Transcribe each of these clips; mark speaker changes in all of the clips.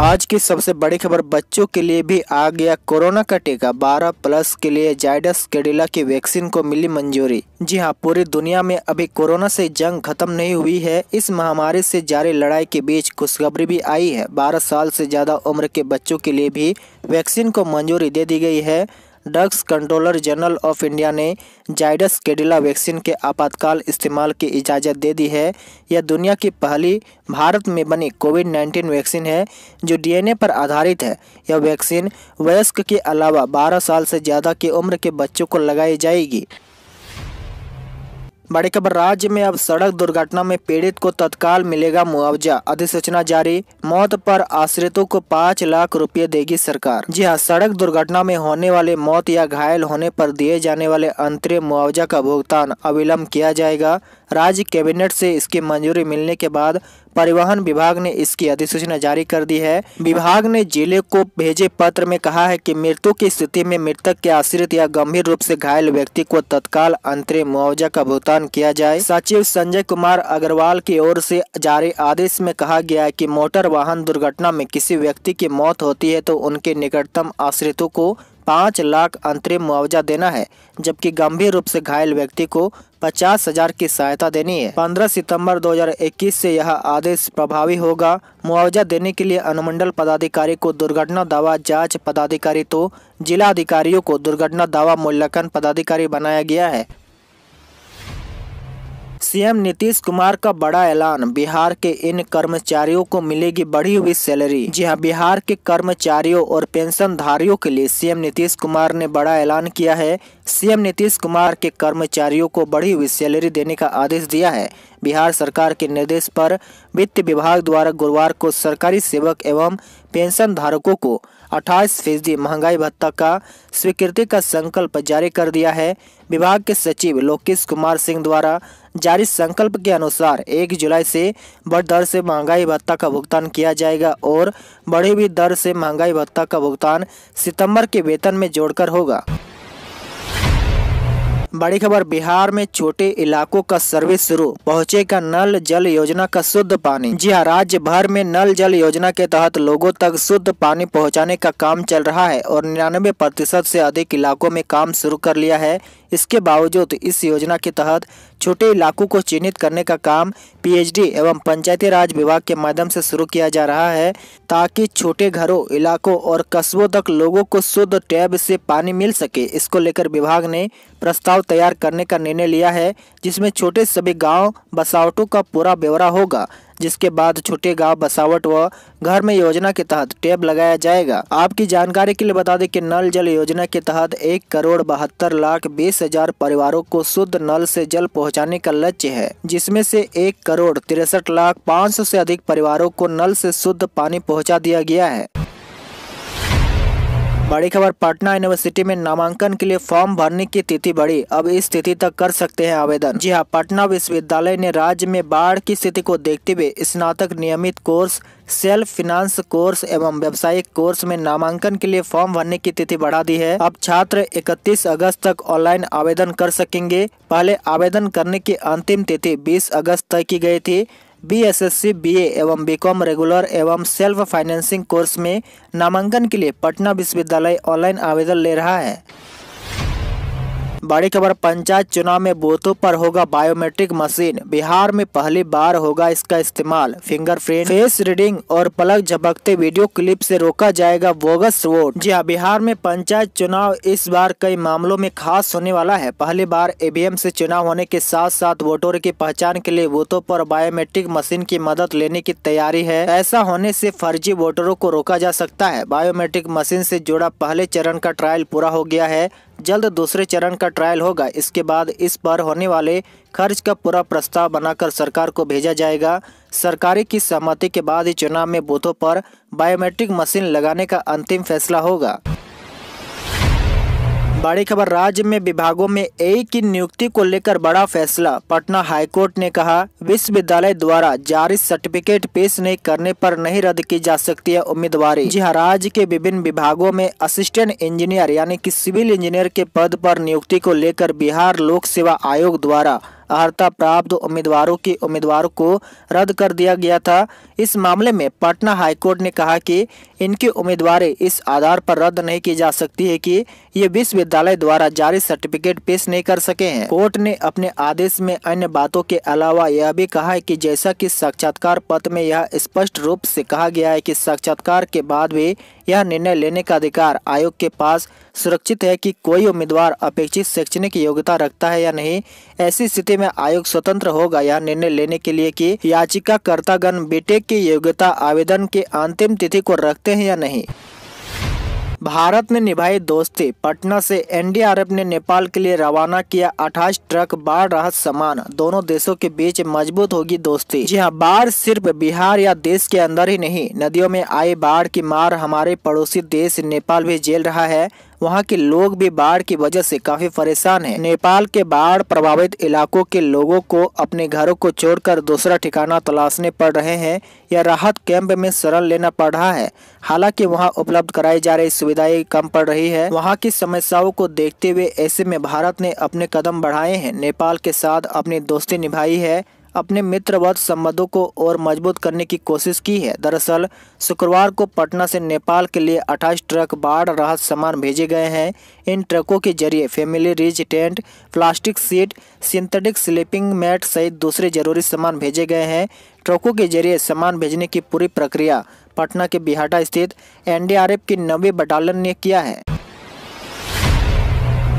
Speaker 1: आज की सबसे बड़ी खबर बच्चों के लिए भी आ गया कोरोना का टीका 12 प्लस के लिए जायडस कैडिला की वैक्सीन को मिली मंजूरी जी हां पूरी दुनिया में अभी कोरोना से जंग खत्म नहीं हुई है इस महामारी से जारी लड़ाई के बीच खुशखबरी भी आई है 12 साल से ज़्यादा उम्र के बच्चों के लिए भी वैक्सीन को मंजूरी दे दी गई है Drugs Controller General of India ने जाइडस केडिला वैक्सीन के आपातकाल इस्तेमाल की इजाज़त दे दी है यह दुनिया की पहली भारत में बनी कोविड 19 वैक्सीन है जो डीएनए पर आधारित है यह वैक्सीन वयस्क के अलावा 12 साल से ज़्यादा की उम्र के बच्चों को लगाई जाएगी खबर राज्य में अब सड़क दुर्घटना में पीड़ित को तत्काल मिलेगा मुआवजा अधिसूचना जारी मौत पर आश्रितों को पाँच लाख रुपए देगी सरकार जी हाँ सड़क दुर्घटना में होने वाले मौत या घायल होने पर दिए जाने वाले अंतरिम मुआवजा का भुगतान अविलंब किया जाएगा राज्य कैबिनेट से इसकी मंजूरी मिलने के बाद परिवहन विभाग ने इसकी अधिसूचना जारी कर दी है विभाग ने जिले को भेजे पत्र में कहा है कि मृत्यु की स्थिति में मृतक के आश्रित या गंभीर रूप से घायल व्यक्ति को तत्काल अंतरिम मुआवजा का भुगतान किया जाए सचिव संजय कुमार अग्रवाल की ओर से जारी आदेश में कहा गया है कि मोटर वाहन दुर्घटना में किसी व्यक्ति की मौत होती है तो उनके निकटतम आश्रितों को पाँच लाख अंतरिम मुआवजा देना है जबकि गंभीर रूप से घायल व्यक्ति को पचास हजार की सहायता देनी है 15 सितंबर 2021 से यह आदेश प्रभावी होगा मुआवजा देने के लिए अनुमंडल पदाधिकारी को दुर्घटना दावा जांच पदाधिकारी तो जिला अधिकारियों को दुर्घटना दावा मूल्यांकन पदाधिकारी बनाया गया है सीएम नीतीश कुमार का बड़ा ऐलान बिहार के इन कर्मचारियों को मिलेगी बढ़ी हुई सैलरी जी हाँ बिहार के कर्मचारियों और पेंशनधारियों के लिए सीएम नीतीश कुमार ने बड़ा ऐलान किया है सीएम नीतीश कुमार के कर्मचारियों को बढ़ी हुई सैलरी देने का आदेश दिया है बिहार सरकार के निर्देश पर वित्त विभाग द्वारा गुरुवार को सरकारी सेवक एवं पेंशन धारकों को अट्ठाईस फीसदी महंगाई भत्ता का स्वीकृति का संकल्प जारी कर दिया है विभाग के सचिव लोकेश कुमार सिंह द्वारा जारी संकल्प के अनुसार 1 जुलाई से बढ़ दर से महंगाई भत्ता का भुगतान किया जाएगा और बढ़ी हुई दर से महंगाई भत्ता का भुगतान सितंबर के वेतन में जोड़कर होगा बड़ी खबर बिहार में छोटे इलाकों का सर्विस शुरू पहुंचेगा नल जल योजना का शुद्ध पानी जी हाँ राज्य भर में नल जल योजना के तहत लोगों तक शुद्ध पानी पहुंचाने का काम चल रहा है और निन्यानवे प्रतिशत ऐसी अधिक इलाकों में काम शुरू कर लिया है इसके बावजूद इस योजना के तहत छोटे इलाकों को चिन्हित करने का काम पीएचडी एवं पंचायती राज विभाग के माध्यम से शुरू किया जा रहा है ताकि छोटे घरों इलाकों और कस्बों तक लोगों को शुद्ध टैब से पानी मिल सके इसको लेकर विभाग ने प्रस्ताव तैयार करने का निर्णय लिया है जिसमें छोटे सभी गाँव बसावटों का पूरा ब्यौरा होगा जिसके बाद छोटे गाँव बसावट व घर में योजना के तहत टैब लगाया जाएगा आपकी जानकारी के लिए बता दें कि नल जल योजना के तहत एक करोड़ बहत्तर लाख बीस हजार परिवारों को शुद्ध नल से जल पहुंचाने का लक्ष्य है जिसमें से एक करोड़ तिरसठ लाख पाँच सौ से अधिक परिवारों को नल से शुद्ध पानी पहुँचा दिया गया है बड़ी खबर पटना यूनिवर्सिटी में नामांकन के लिए फॉर्म भरने की तिथि बढ़ी अब इस तिथि तक कर सकते हैं आवेदन जी हाँ पटना विश्वविद्यालय ने राज्य में बाढ़ की स्थिति को देखते हुए स्नातक नियमित कोर्स सेल्फ फिनांस कोर्स एवं व्यावसायिक कोर्स में नामांकन के लिए फॉर्म भरने की तिथि बढ़ा दी है अब छात्र 31 अगस्त तक ऑनलाइन आवेदन कर सकेंगे पहले आवेदन करने की अंतिम तिथि 20 अगस्त तय की गई थी B S S C B एवं बी कॉम रेगुलर एवं सेल्फ फाइनेंसिंग कोर्स में नामांकन के लिए पटना विश्वविद्यालय ऑनलाइन आवेदन ले रहा है बड़ी खबर पंचायत चुनाव में बूथों पर होगा बायोमेट्रिक मशीन बिहार में पहली बार होगा इसका इस्तेमाल फिंगरप्रिंट फेस रीडिंग और पलक झपकते वीडियो क्लिप से रोका जाएगा बोगस वोट जी हाँ बिहार में पंचायत चुनाव इस बार कई मामलों में खास होने वाला है पहली बार ईवीएम से चुनाव होने के साथ साथ वोटर की पहचान के लिए बूथों पर बायोमेट्रिक मशीन की मदद लेने की तैयारी है ऐसा होने से फर्जी वोटरों को रोका जा सकता है बायोमेट्रिक मशीन से जुड़ा पहले चरण का ट्रायल पूरा हो गया है जल्द दूसरे चरण का ट्रायल होगा इसके बाद इस पर होने वाले खर्च का पूरा प्रस्ताव बनाकर सरकार को भेजा जाएगा सरकारी की सहमति के बाद ही चुनाव में बूथों पर बायोमेट्रिक मशीन लगाने का अंतिम फैसला होगा बड़ी खबर राज्य में विभागों में ए की नियुक्ति को लेकर बड़ा फैसला पटना हाईकोर्ट ने कहा विश्वविद्यालय द्वारा जारी सर्टिफिकेट पेश नहीं करने पर नहीं रद्द की जा सकती है उम्मीदवारी जी हाँ राज्य के विभिन्न विभागों में असिस्टेंट इंजीनियर यानी कि सिविल इंजीनियर के पद पर नियुक्ति को लेकर बिहार लोक सेवा आयोग द्वारा अर्हता प्राप्त उम्मीदवारों के उम्मीदवारों को रद्द कर दिया गया था इस मामले में पटना हाईकोर्ट ने कहा कि इनके उम्मीदवारें इस आधार पर रद्द नहीं की जा सकती है कि ये विश्वविद्यालय द्वारा जारी सर्टिफिकेट पेश नहीं कर सके हैं कोर्ट ने अपने आदेश में अन्य बातों के अलावा यह भी कहा है कि जैसा कि साक्षात्कार पत्र में यह स्पष्ट रूप से कहा गया है कि साक्षात्कार के बाद भी यह निर्णय लेने का अधिकार आयोग के पास सुरक्षित है कि कोई उम्मीदवार अपेक्षित शैक्षणिक योग्यता रखता है या नहीं ऐसी स्थिति में आयोग स्वतंत्र होगा यह निर्णय लेने के लिए कि याचिकाकर्तागण बीटेक की योग्यता आवेदन के अंतिम तिथि को रखते हैं या नहीं भारत ने निभाई दोस्ती पटना से एनडीआरएफ ने नेपाल के लिए रवाना किया 28 ट्रक बाढ़ राहत सामान दोनों देशों के बीच मजबूत होगी दोस्ती जी हाँ बाढ़ सिर्फ बिहार या देश के अंदर ही नहीं नदियों में आई बाढ़ की मार हमारे पड़ोसी देश नेपाल भी झेल रहा है वहाँ के लोग भी बाढ़ की वजह से काफी परेशान है नेपाल के बाढ़ प्रभावित इलाकों के लोगों को अपने घरों को छोड़कर दूसरा ठिकाना तलाशने पड़ रहे हैं या राहत कैंप में शरण लेना पड़ रहा है हालांकि वहाँ उपलब्ध कराई जा रही सुविधाएं कम पड़ रही है वहाँ की समस्याओं को देखते हुए ऐसे में भारत ने अपने कदम बढ़ाए हैं नेपाल के साथ अपनी दोस्ती निभाई है अपने मित्रवत संबंधों को और मजबूत करने की कोशिश की है दरअसल शुक्रवार को पटना से नेपाल के लिए 28 ट्रक बाढ़ राहत सामान भेजे गए हैं इन ट्रकों के जरिए family ridge tent plastic sheet synthetic sleeping mat सहित दूसरे जरूरी सामान भेजे गए हैं ट्रकों के जरिए सामान भेजने की पूरी प्रक्रिया पटना के बिहाटा स्थित एन की नवी बटालियन ने किया है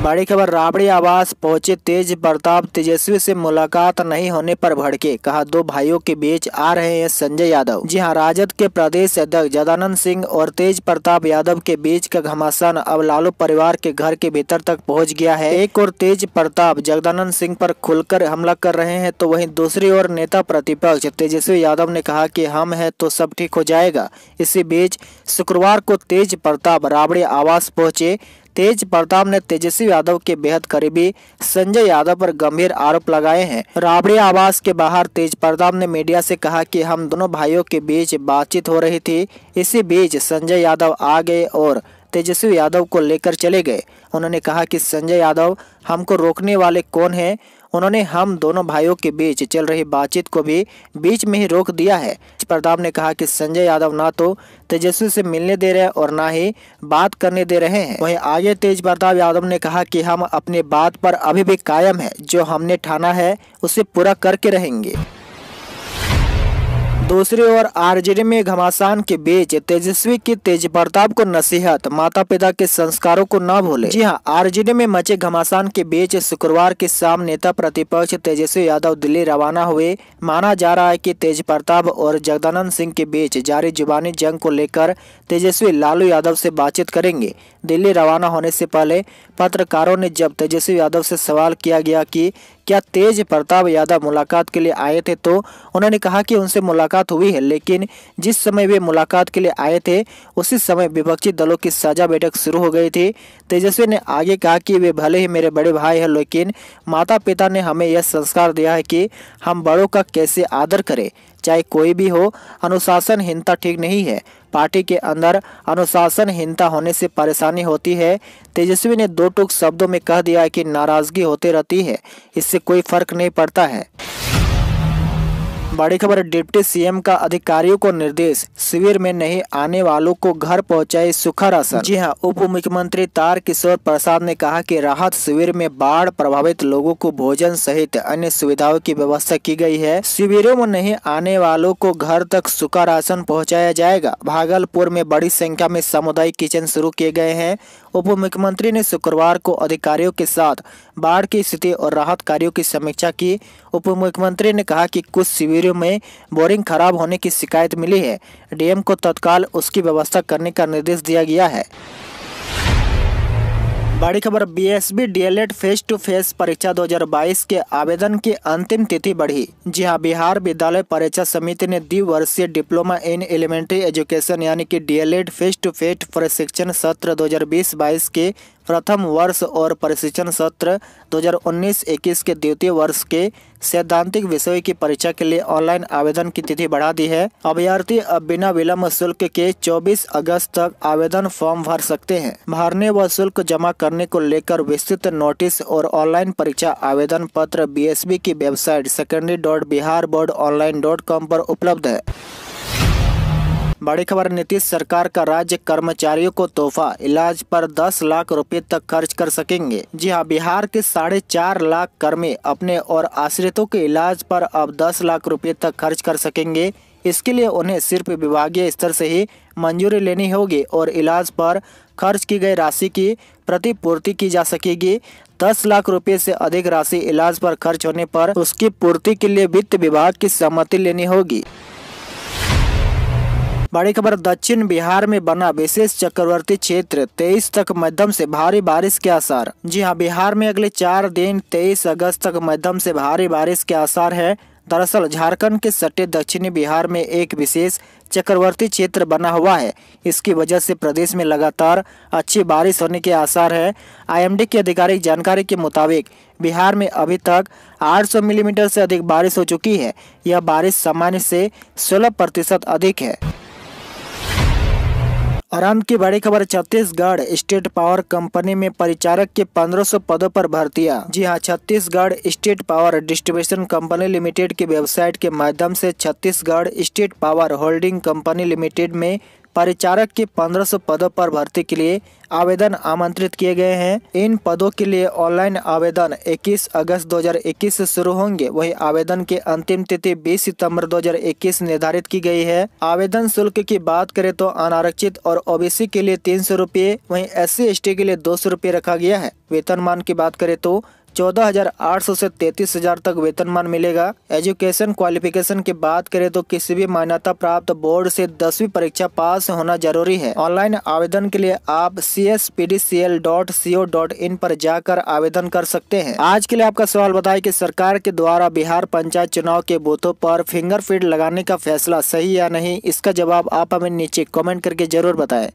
Speaker 1: बड़ी खबर राबड़ी आवास पहुंचे तेज प्रताप तेजस्वी से मुलाकात नहीं होने पर भड़के कहा दो भाइयों के बीच आ रहे हैं संजय यादव जी हां राजद के प्रदेश अध्यक्ष जदानंद सिंह और तेज प्रताप यादव के बीच का घमासान अब लालू परिवार के घर के भीतर तक पहुंच गया है एक और तेज प्रताप जगदानंद सिंह पर खुलकर हमला कर रहे हैं तो वही दूसरी ओर नेता प्रतिपक्ष तेजस्वी यादव ने कहा की हम है तो सब ठीक हो जाएगा इसी बीच शुक्रवार को तेज प्रताप राबड़ी आवास पहुंचे तेज प्रताप ने तेजस्वी यादव के बेहद करीबी संजय यादव पर गंभीर आरोप लगाए हैं राबड़ी आवास के बाहर तेज प्रताप ने मीडिया से कहा कि हम दोनों भाइयों के बीच बातचीत हो रही थी इसी बीच संजय यादव आ गए और तेजस्वी यादव को लेकर चले गए उन्होंने कहा कि संजय यादव हमको रोकने वाले कौन हैं उन्होंने हम दोनों भाइयों के बीच चल रही बातचीत को भी बीच में ही रोक दिया है प्रताप ने कहा कि संजय यादव ना तो तेजस्वी से मिलने दे रहे और ना ही बात करने दे रहे हैं वहीं आगे तेज प्रताप यादव ने कहा कि हम अपने बात पर अभी भी कायम है जो हमने ठाना है उसे पूरा करके रहेंगे दूसरी ओर आरजेडी में घमासान के बीच तेजस्वी की तेज प्रताप को नसीहत माता पिता के संस्कारों को न भूले जी हाँ आरजेडी में मचे घमासान के बीच शुक्रवार के शाम नेता प्रतिपक्ष तेजस्वी यादव दिल्ली रवाना हुए माना जा रहा है कि तेज प्रताप और जगदानंद सिंह के बीच जारी जुबानी जंग को लेकर तेजस्वी लालू यादव से बातचीत करेंगे दिल्ली रवाना होने से पहले पत्रकारों ने जब तेजस्वी यादव से सवाल किया गया कि क्या तेज प्रताप यादव मुलाकात के लिए आए थे तो उन्होंने कहा कि उनसे मुलाकात हुई है लेकिन जिस समय वे मुलाकात के लिए आए थे उसी समय विपक्षी दलों की साझा बैठक शुरू हो गई थी तेजस्वी ने आगे कहा कि वे भले ही मेरे बड़े भाई हैं लेकिन माता पिता ने हमें यह संस्कार दिया है कि हम बड़ों का कैसे आदर करें चाहे कोई भी हो अनुशासनहीनता ठीक नहीं है पार्टी के अंदर अनुशासनहीनता होने से परेशानी होती है तेजस्वी ने दो टूक शब्दों में कह दिया कि नाराजगी होती रहती है इससे कोई फर्क नहीं पड़ता है बड़ी खबर डिप्टी सीएम का अधिकारियों को निर्देश शिविर में नहीं आने वालों को घर पहुंचाए सुखा राशन जी हां उप मुख्यमंत्री तार किशोर प्रसाद ने कहा कि राहत शिविर में बाढ़ प्रभावित लोगों को भोजन सहित अन्य सुविधाओं की व्यवस्था की गई है शिविरों में नहीं आने वालों को घर तक सूखा राशन पहुँचाया जाएगा भागलपुर में बड़ी संख्या में सामुदायिक किचन शुरू किए गए हैं उप मुख्यमंत्री ने शुक्रवार को अधिकारियों के साथ बाढ़ की स्थिति और राहत कार्यों की समीक्षा की उप मुख्यमंत्री ने कहा कि कुछ शिविरों में बोरिंग खराब होने की शिकायत मिली है डीएम को तत्काल उसकी व्यवस्था करने का निर्देश दिया गया है बड़ी खबर BSB DElEd face to face परीक्षा 2022 के आवेदन की अंतिम तिथि बढ़ी जी हाँ बिहार विद्यालय परीक्षा समिति ने द्विवर्षीय डिप्लोमा इन एलिमेंट्री एजुकेशन यानी कि डीएलएड फेस टू फेस प्रशिक्षण सत्र 2020-22 के प्रथम वर्ष और प्रशिक्षण सत्र 2019-21 के द्वितीय वर्ष के सैद्धांतिक विषय की परीक्षा के लिए ऑनलाइन आवेदन की तिथि बढ़ा दी है अभ्यर्थी अब बिना विलम्ब शुल्क के 24 अगस्त तक आवेदन फॉर्म भर सकते हैं भरने व शुल्क जमा करने को लेकर विस्तृत नोटिस और ऑनलाइन परीक्षा आवेदन पत्र बी की website secondary dot Bihar board online dot com पर उपलब्ध है बड़ी खबर नीतीश सरकार का राज्य कर्मचारियों को तोहफा इलाज पर 10 लाख रुपए तक खर्च कर सकेंगे जी हाँ बिहार के साढ़े चार लाख कर्मी अपने और आश्रितों के इलाज पर अब 10 लाख रुपए तक खर्च कर सकेंगे इसके लिए उन्हें सिर्फ विभागीय स्तर से ही मंजूरी लेनी होगी और इलाज पर खर्च की गई राशि की प्रतिपूर्ति की जा सकेगी दस लाख रुपए से अधिक राशि इलाज पर खर्च होने पर उसकी पूर्ति के लिए वित्त विभाग की सहमति लेनी होगी बड़ी खबर दक्षिण बिहार में बना विशेष चक्रवर्ती क्षेत्र तेईस तक मध्यम से भारी बारिश के आसार जी हाँ बिहार में अगले चार दिन तेईस अगस्त तक मध्यम से भारी बारिश के आसार है दरअसल झारखंड के सटे दक्षिणी बिहार में एक विशेष चक्रवर्ती क्षेत्र बना हुआ है इसकी वजह से प्रदेश में लगातार अच्छी बारिश होने के आसार है आईएमडी की आधिकारिक जानकारी के मुताबिक बिहार में अभी तक 800 मिलीमीटर से अधिक बारिश हो चुकी है यह बारिश सामान्य से 16 प्रतिशत अधिक है और अंत की बड़ी खबर छत्तीसगढ़ स्टेट पावर कंपनी में परिचारक के 1500 पदों पर भर्तियां जी हां Chhattisgarh State Power Distribution Company Limited की वेबसाइट के माध्यम से Chhattisgarh State Power Holding Company Limited में परिचारक की 1500 पदों पर भर्ती के लिए आवेदन आमंत्रित किए गए हैं इन पदों के लिए ऑनलाइन आवेदन 21 अगस्त 2021 से शुरू होंगे वहीं आवेदन की अंतिम तिथि 20 सितंबर 2021 निर्धारित की गई है आवेदन शुल्क की बात करें तो अनारक्षित और ओबीसी के लिए तीन सौ रूपए वही एस सी के लिए दो सौ रखा गया है वेतनमान की बात करे तो 14,800 से 33,000 तक वेतनमान मिलेगा एजुकेशन क्वालिफिकेशन की बात करें तो किसी भी मान्यता प्राप्त बोर्ड से दसवीं परीक्षा पास होना जरूरी है ऑनलाइन आवेदन के लिए आप C S P D C L dot C O dot in पर जाकर आवेदन कर सकते हैं आज के लिए आपका सवाल बताए कि सरकार के द्वारा बिहार पंचायत चुनाव के बूथों पर प्रिंट लगाने का फैसला सही या नहीं इसका जवाब आप हमें नीचे कॉमेंट करके जरूर बताए